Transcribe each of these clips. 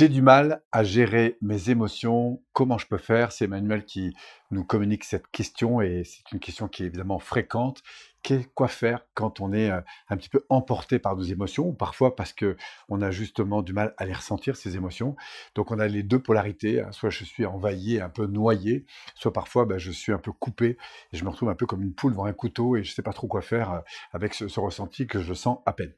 J'ai du mal à gérer mes émotions, comment je peux faire C'est Emmanuel qui nous communique cette question et c'est une question qui est évidemment fréquente. quoi faire quand on est euh, un petit peu emporté par nos émotions ou parfois parce qu'on a justement du mal à les ressentir ces émotions. Donc on a les deux polarités, hein. soit je suis envahi, un peu noyé, soit parfois bah, je suis un peu coupé et je me retrouve un peu comme une poule devant un couteau et je ne sais pas trop quoi faire euh, avec ce, ressenti que je sens à peine.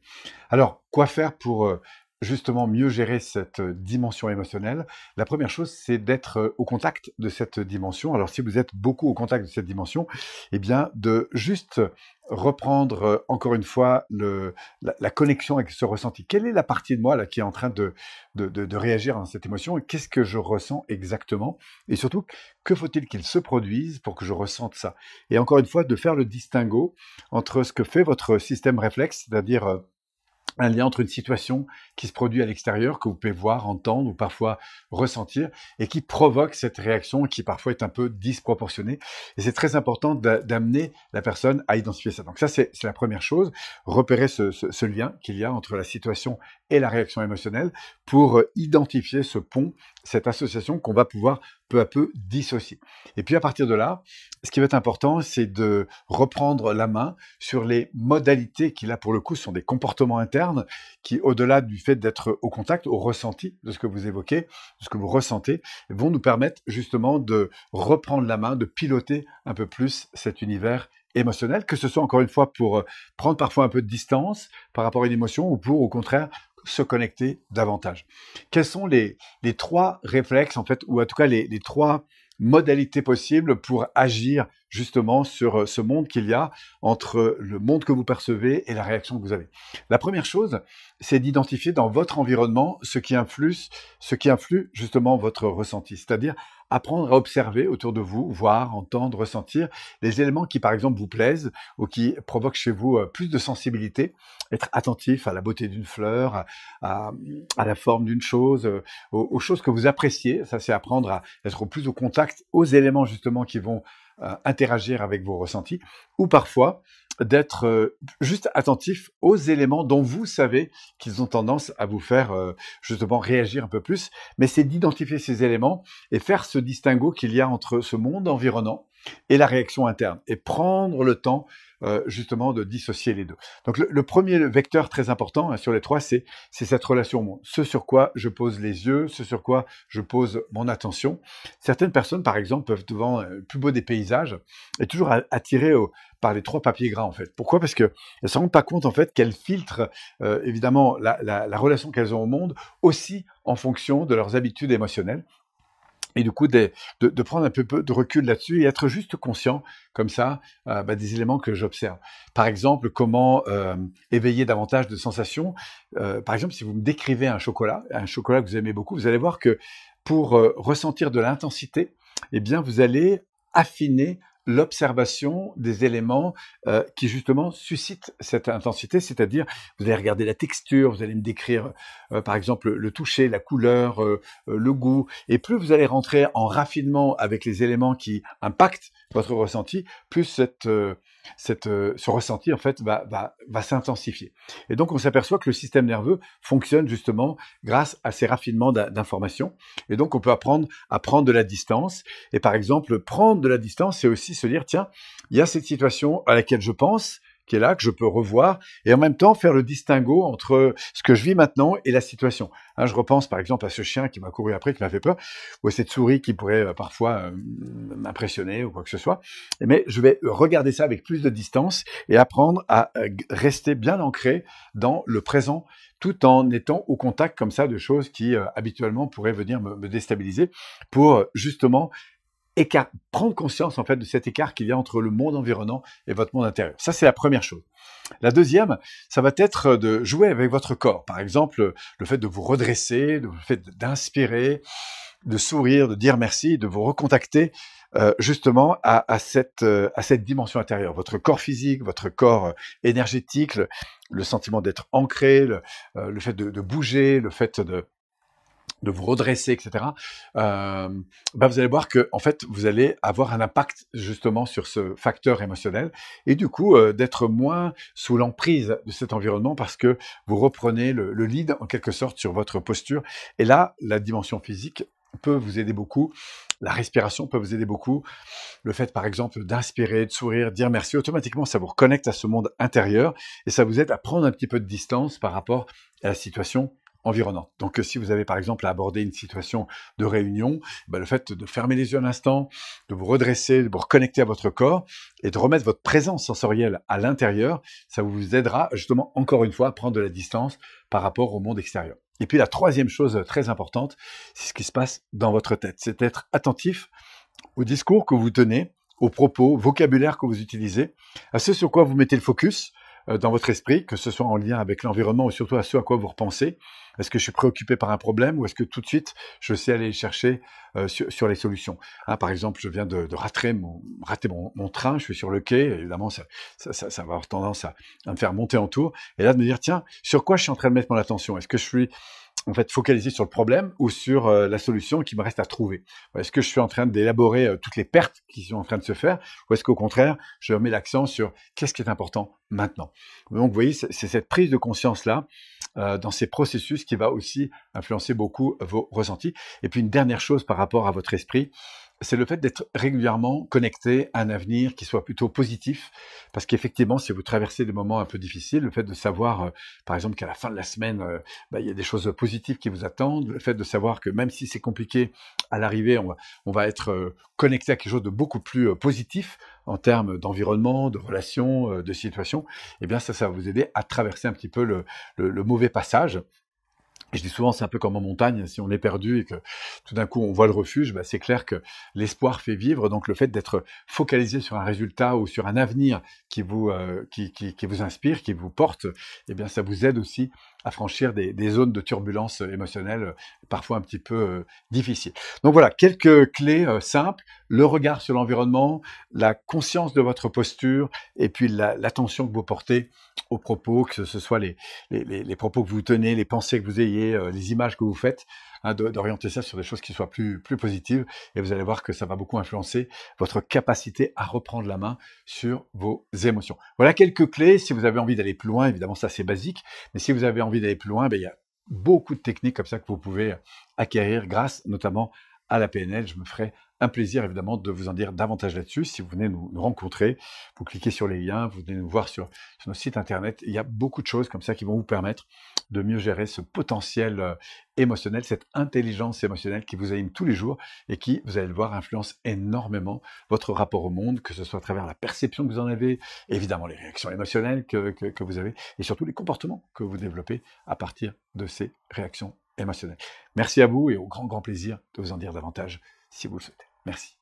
Alors quoi faire pour euh, justement mieux gérer cette euh, dimension émotionnelle, la première chose, c'est d'être euh, au contact de cette dimension. Alors, si vous êtes beaucoup au contact de cette dimension, eh bien, de juste reprendre euh, encore une fois la, connexion avec ce ressenti. Quelle est la partie de moi qui est en train de, réagir à cette émotion qu'est-ce que je ressens exactement Et surtout, que faut-il qu'il se produise pour que je ressente ça Et encore une fois, de faire le distinguo entre ce que fait votre système réflexe, c'est-à-dire un lien entre une situation qui se produit à l'extérieur, que vous pouvez voir, entendre ou parfois ressentir, et qui provoque cette réaction qui parfois est un peu disproportionnée. Et c'est très important d'amener la personne à identifier ça. Donc ça, c'est la première chose, repérer ce, lien qu'il y a entre la situation et la réaction émotionnelle pour euh, identifier ce pont, cette association qu'on va pouvoir peu à peu dissocier. Et puis à partir de là, ce qui va être important, c'est de reprendre la main sur les modalités qui, là, pour le coup, sont des comportements internes qui, au-delà du fait d'être au contact, au ressenti de ce que vous évoquez, de ce que vous ressentez, vont nous permettre justement de reprendre la main, de piloter un peu plus cet univers émotionnel, que ce soit encore une fois pour euh, prendre parfois un peu de distance par rapport à une émotion ou pour au contraire se connecter davantage. Quels sont les, trois réflexes, en fait, ou en tout cas les trois modalités possibles pour agir justement sur euh, ce monde qu'il y a entre le monde que vous percevez et la réaction que vous avez. La première chose, c'est d'identifier dans votre environnement ce qui influe, ce qui influe justement votre ressenti, c'est-à-dire apprendre à observer autour de vous, voir, entendre, ressentir les éléments qui par exemple vous plaisent ou qui provoquent chez vous euh, plus de sensibilité, être attentif à la beauté d'une fleur, à, la forme d'une chose, euh, aux choses que vous appréciez, ça c'est apprendre à être plus au contact aux éléments justement qui vont euh, interagir avec vos ressentis, ou parfois d'être euh, juste attentif aux éléments dont vous savez qu'ils ont tendance à vous faire euh, justement réagir un peu plus, mais c'est d'identifier ces éléments et faire ce distinguo qu'il y a entre ce monde environnant et la réaction interne, et prendre le temps euh, justement de dissocier les deux. Donc le, premier vecteur très important hein, sur les trois, c'est cette relation au monde, ce sur quoi je pose les yeux, ce sur quoi je pose mon attention. Certaines personnes, par exemple, peuvent devant euh, le plus beau des paysages, être toujours attirées par les trois papiers gras en fait. Pourquoi Parce qu'elles ne se rendent pas compte en fait qu'elles filtrent euh, évidemment la relation qu'elles ont au monde aussi en fonction de leurs habitudes émotionnelles et du coup de, prendre un peu de recul là-dessus et être juste conscient comme ça euh, bah, des éléments que j'observe. Par exemple, comment euh, éveiller davantage de sensations. Euh, par exemple, si vous me décrivez un chocolat, un chocolat que vous aimez beaucoup, vous allez voir que pour ressentir de l'intensité, eh bien, vous allez affiner l'observation des éléments euh, qui justement suscitent cette intensité, c'est-à-dire vous allez regarder la texture, vous allez me décrire euh, par exemple le toucher, la couleur, euh, le goût, et plus vous allez rentrer en raffinement avec les éléments qui impactent votre ressenti, plus cette euh, ce ressenti en fait va, va s'intensifier. Et donc on s'aperçoit que le système nerveux fonctionne justement grâce à ces raffinements d'informations. Et donc on peut apprendre à prendre de la distance. Et par exemple, prendre de la distance, c'est aussi se dire tiens, il y a cette situation à laquelle je pense, qui est là, que je peux revoir, et en même temps faire le distinguo entre ce que je vis maintenant et la situation. Hein, je repense par exemple à ce chien qui m'a couru après, qui m'a fait peur, ou à cette souris qui pourrait euh, parfois euh, m'impressionner ou quoi que ce soit. Mais je vais regarder ça avec plus de distance et apprendre à euh, rester bien ancré dans le présent tout en étant au contact comme ça de choses qui habituellement pourraient venir me, déstabiliser pour justement écart, prendre conscience en fait de cet écart qu'il y a entre le monde environnant et votre monde intérieur. Ça, c'est la première chose. La deuxième, ça va être de jouer avec votre corps. Par exemple, le fait de vous redresser, le fait d'inspirer, de sourire, de dire merci, de vous recontacter euh, justement euh, à, cette, dimension intérieure. Votre corps physique, votre corps euh, énergétique, le, sentiment d'être ancré, le, fait de, bouger, le fait de, de vous redresser, etc., euh, bah, vous allez voir que en fait, vous allez avoir un impact justement sur ce facteur émotionnel et du coup euh, d'être moins sous l'emprise de cet environnement parce que vous reprenez le, le, lead en quelque sorte sur votre posture. Et là, la dimension physique peut vous aider beaucoup. La respiration peut vous aider beaucoup. Le fait, par exemple, d'inspirer, de sourire, dire merci, automatiquement, ça vous reconnecte à ce monde intérieur et ça vous aide à prendre un petit peu de distance par rapport à la situation donc euh, si vous avez par exemple à aborder une situation de réunion, bah, le fait de fermer les yeux un instant, de vous redresser, de vous reconnecter à votre corps et de remettre votre présence sensorielle à l'intérieur, ça vous aidera justement encore une fois à prendre de la distance par rapport au monde extérieur. Et puis la troisième chose très importante, c'est ce qui se passe dans votre tête. C'est d'être attentif au discours que vous tenez, aux propos, vocabulaire que vous utilisez, à ce sur quoi vous mettez le focus, euh, dans votre esprit, que ce soit en lien avec l'environnement ou surtout à ce à quoi vous repensez. Est-ce que je suis préoccupé par un problème ou est-ce que tout de suite je sais aller chercher euh, sur, les solutions hein, Par exemple, je viens de, de rater, mon, train, je suis sur le quai, évidemment ça, ça, va avoir tendance à, me faire monter en tour, et là de me dire, tiens, sur quoi je suis en train de mettre mon attention Est-ce que je suis en fait focaliser sur le problème ou sur euh, la solution qui me reste à trouver. Est-ce que je suis en train d'élaborer euh, toutes les pertes qui sont en train de se faire ou est-ce qu'au contraire, je mets l'accent sur qu'est-ce qui est important maintenant Donc vous voyez, c'est cette prise de conscience-là euh, dans ces processus qui va aussi influencer beaucoup vos ressentis. Et puis une dernière chose par rapport à votre esprit, c'est le fait d'être régulièrement connecté à un avenir qui soit plutôt positif. Parce qu'effectivement, si vous traversez des moments un peu difficiles, le fait de savoir, euh, par exemple, qu'à la fin de la semaine, euh, bah, il y a des choses positives qui vous attendent, le fait de savoir que même si c'est compliqué, à l'arrivée, on, va être euh, connecté à quelque chose de beaucoup plus positif en termes d'environnement, de relations, de situation, et eh bien ça, ça va vous aider à traverser un petit peu le mauvais passage je dis souvent, c'est un peu comme en montagne, si on est perdu et que tout d'un coup on voit le refuge, bah, c'est clair que l'espoir fait vivre. Donc le fait d'être focalisé sur un résultat ou sur un avenir qui vous, euh, qui, qui, qui, vous inspire, qui vous porte, eh bien ça vous aide aussi à franchir des, zones de turbulence euh, émotionnelle euh, parfois un petit peu euh, difficiles. Donc voilà, quelques clés simples, le regard sur l'environnement, la conscience de votre posture et puis l'attention que vous portez aux propos, que ce soit les, propos que vous tenez, les pensées que vous ayez, les images que vous faites. Hein, d'orienter ça sur des choses qui soient plus, positives. Et vous allez voir que ça va beaucoup influencer votre capacité à reprendre la main sur vos émotions. Voilà quelques clés. Si vous avez envie d'aller plus loin, évidemment, ça c'est basique. Mais si vous avez envie d'aller plus loin, ben, il y a beaucoup de techniques comme ça que vous pouvez acquérir grâce notamment à la PNL. Je me ferai un plaisir évidemment de vous en dire davantage là-dessus. Si vous venez nous, rencontrer, vous cliquez sur les liens, vous venez nous voir sur, nos sites internet. Il y a beaucoup de choses comme ça qui vont vous permettre de mieux gérer ce potentiel euh, émotionnel, cette intelligence émotionnelle qui vous anime tous les jours et qui, vous allez le voir, influence énormément votre rapport au monde, que ce soit à travers la perception que vous en avez, évidemment les réactions émotionnelles que, que vous avez et surtout les comportements que vous développez à partir de ces réactions émotionnelles. Merci à vous et au grand, grand plaisir de vous en dire davantage si vous le souhaitez. Merci.